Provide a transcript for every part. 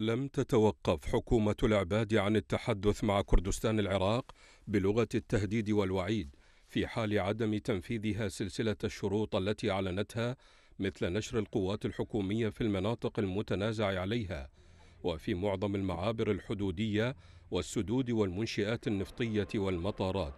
لم تتوقف حكومة العباد عن التحدث مع كردستان العراق بلغة التهديد والوعيد في حال عدم تنفيذها سلسلة الشروط التي أعلنتها مثل نشر القوات الحكومية في المناطق المتنازع عليها وفي معظم المعابر الحدودية والسدود والمنشئات النفطية والمطارات.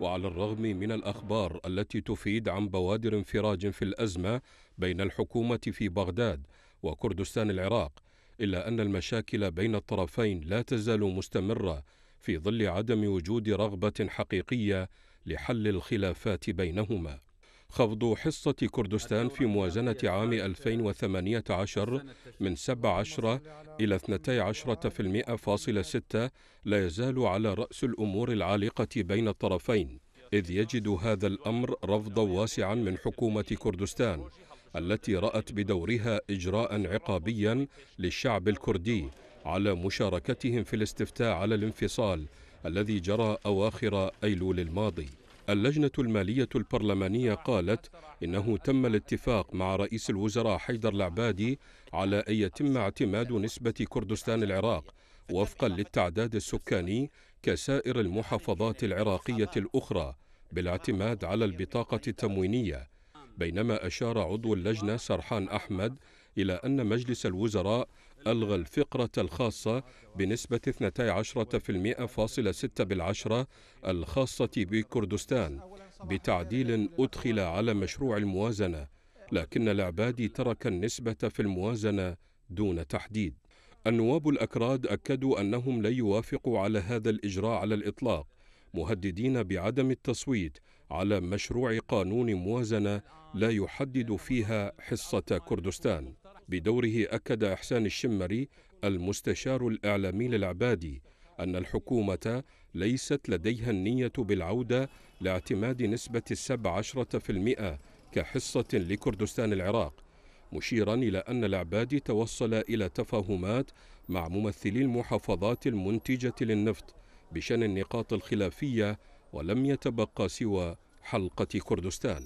وعلى الرغم من الأخبار التي تفيد عن بوادر انفراج في الأزمة بين الحكومة في بغداد وكردستان العراق إلا أن المشاكل بين الطرفين لا تزال مستمرة في ظل عدم وجود رغبة حقيقية لحل الخلافات بينهما. خفض حصة كردستان في موازنة عام 2018 من 17 إلى 12 فاصل 6 لا يزال على رأس الأمور العالقة بين الطرفين إذ يجد هذا الأمر رفضا واسعا من حكومة كردستان التي رأت بدورها إجراء عقابيا للشعب الكردي على مشاركتهم في الاستفتاء على الانفصال الذي جرى أواخر أيلول الماضي اللجنة المالية البرلمانية قالت إنه تم الاتفاق مع رئيس الوزراء حيدر العبادي على أن يتم اعتماد نسبة كردستان العراق وفقا للتعداد السكاني كسائر المحافظات العراقية الأخرى بالاعتماد على البطاقة التموينية بينما أشار عضو اللجنة سرحان أحمد إلى أن مجلس الوزراء ألغى الفقرة الخاصة بنسبة 12% فاصل 6 بالعشرة الخاصة بكردستان بتعديل أدخل على مشروع الموازنة لكن العبادي ترك النسبة في الموازنة دون تحديد النواب الأكراد أكدوا أنهم لن يوافقوا على هذا الإجراء على الإطلاق مهددين بعدم التصويت على مشروع قانون موازنه لا يحدد فيها حصه كردستان بدوره اكد احسان الشمري المستشار الاعلامي للعبادي ان الحكومه ليست لديها النيه بالعوده لاعتماد نسبه السبع عشره في المئه كحصه لكردستان العراق مشيرا الى ان العبادي توصل الى تفاهمات مع ممثلي المحافظات المنتجه للنفط بشان النقاط الخلافية ولم يتبقى سوى حلقة كردستان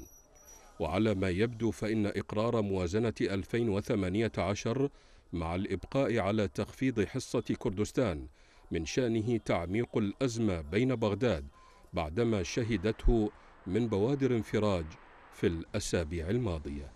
وعلى ما يبدو فإن إقرار موازنة 2018 مع الإبقاء على تخفيض حصة كردستان من شأنه تعميق الأزمة بين بغداد بعدما شهدته من بوادر انفراج في الأسابيع الماضية